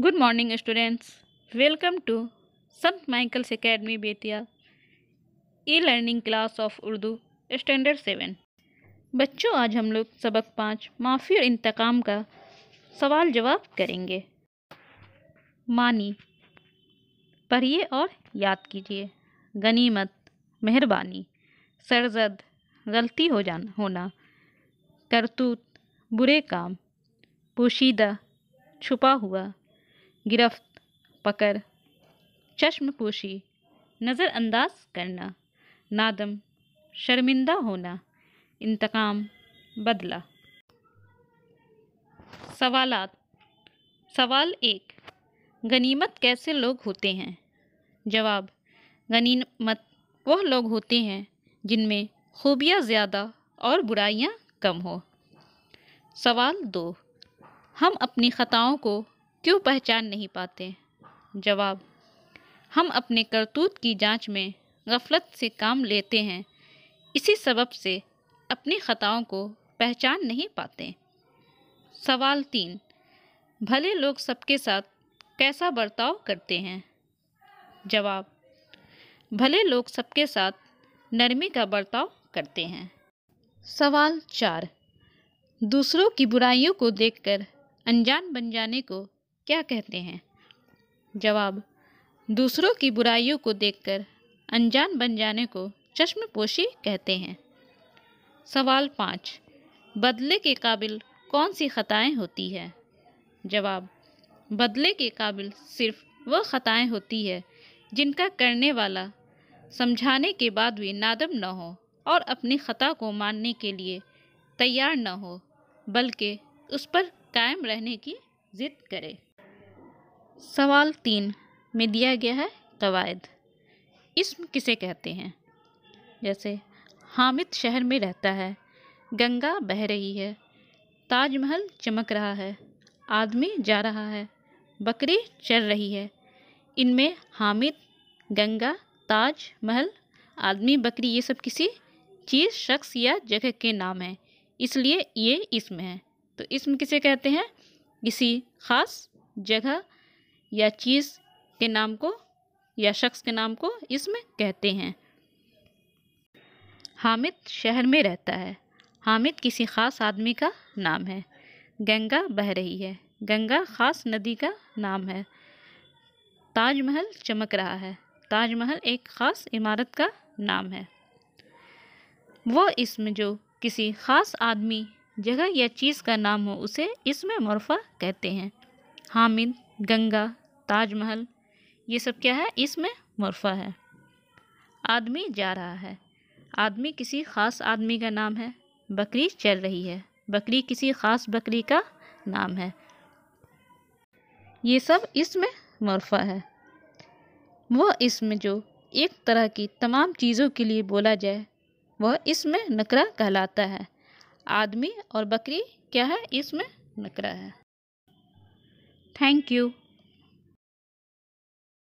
Good morning students welcome to Sant Michael's Academy Bettiah E learning class of Urdu standard seven बच्चों आज हम लोग सबक पाँच माफ़ी और इंतकाम का सवाल जवाब करेंगे मानी पढ़िए और याद कीजिए गनीमत मेहरबानी सरजद गलती हो जाना होना करतूत बुरे काम पोशीदा छुपा हुआ गिरफ्त पकड़ चश्मपोशी नज़रअंदाज करना नादम शर्मिंदा होना इंतकाम बदला सवालात सवाल एक गनीमत कैसे लोग होते हैं जवाब गनीमत वह लोग होते हैं जिनमें खूबियाँ ज़्यादा और बुराइयाँ कम हो सवाल दो हम अपनी ख़ताओं को क्यों पहचान नहीं पाते जवाब हम अपने करतूत की जांच में गफलत से काम लेते हैं इसी सबब से अपनी ख़ताओं को पहचान नहीं पाते सवाल तीन भले लोग सबके साथ कैसा बर्ताव करते हैं जवाब भले लोग सबके साथ नरमी का बर्ताव करते हैं सवाल चार दूसरों की बुराइयों को देखकर अनजान बन जाने को क्या कहते हैं जवाब दूसरों की बुराइयों को देखकर अनजान बन जाने को चश्मपोशी कहते हैं सवाल पाँच बदले के काबिल कौन सी ख़ताएँ होती है जवाब बदले के काबिल सिर्फ वह ख़ताएँ होती है जिनका करने वाला समझाने के बाद भी नादम न हो और अपनी ख़ता को मानने के लिए तैयार न हो बल्कि उस पर कायम रहने की ज़िद करे सवाल तीन में दिया गया है कवायद इसम किसे कहते हैं जैसे हामिद शहर में रहता है गंगा बह रही है ताजमहल चमक रहा है आदमी जा रहा है बकरी चल रही है इनमें हामिद गंगा ताज महल आदमी बकरी ये सब किसी चीज़ शख्स या जगह के नाम हैं इसलिए ये इसम है तो इसम किसे कहते हैं किसी ख़ास जगह या चीज़ के नाम को या शख्स के नाम को इसमें कहते हैं हामिद शहर में रहता है हामिद किसी ख़ास आदमी का नाम है गंगा बह रही है गंगा ख़ास नदी का नाम है ताजमहल चमक रहा है ताजमहल एक ख़ास इमारत का नाम है वह इसमें जो किसी ख़ास आदमी जगह या चीज़ का नाम हो उसे इसमें मरफा कहते हैं हामिद गंगा ताजमहल ये सब क्या है इसमें मरफा है आदमी जा रहा है आदमी किसी ख़ास आदमी का नाम है बकरी चल रही है बकरी किसी ख़ास बकरी का नाम है ये सब इसमें मरफा है वह इसमें जो एक तरह की तमाम चीज़ों के लिए बोला जाए वह इसमें नकरा कहलाता है आदमी और बकरी क्या है इसमें नकरा है Thank you.